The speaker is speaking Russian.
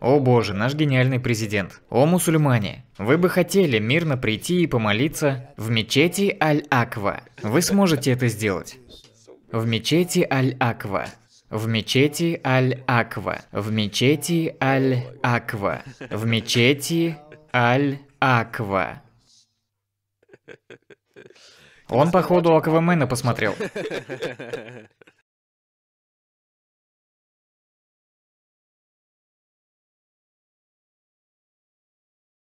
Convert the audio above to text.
О боже, наш гениальный президент. О мусульмане. Вы бы хотели мирно прийти и помолиться в мечети Аль-Аква. Вы сможете это сделать. В мечети Аль-Аква. В мечети Аль-Аква. В мечети Аль-Аква. В мечети Аль-Аква. Он, походу, Аквамена посмотрел.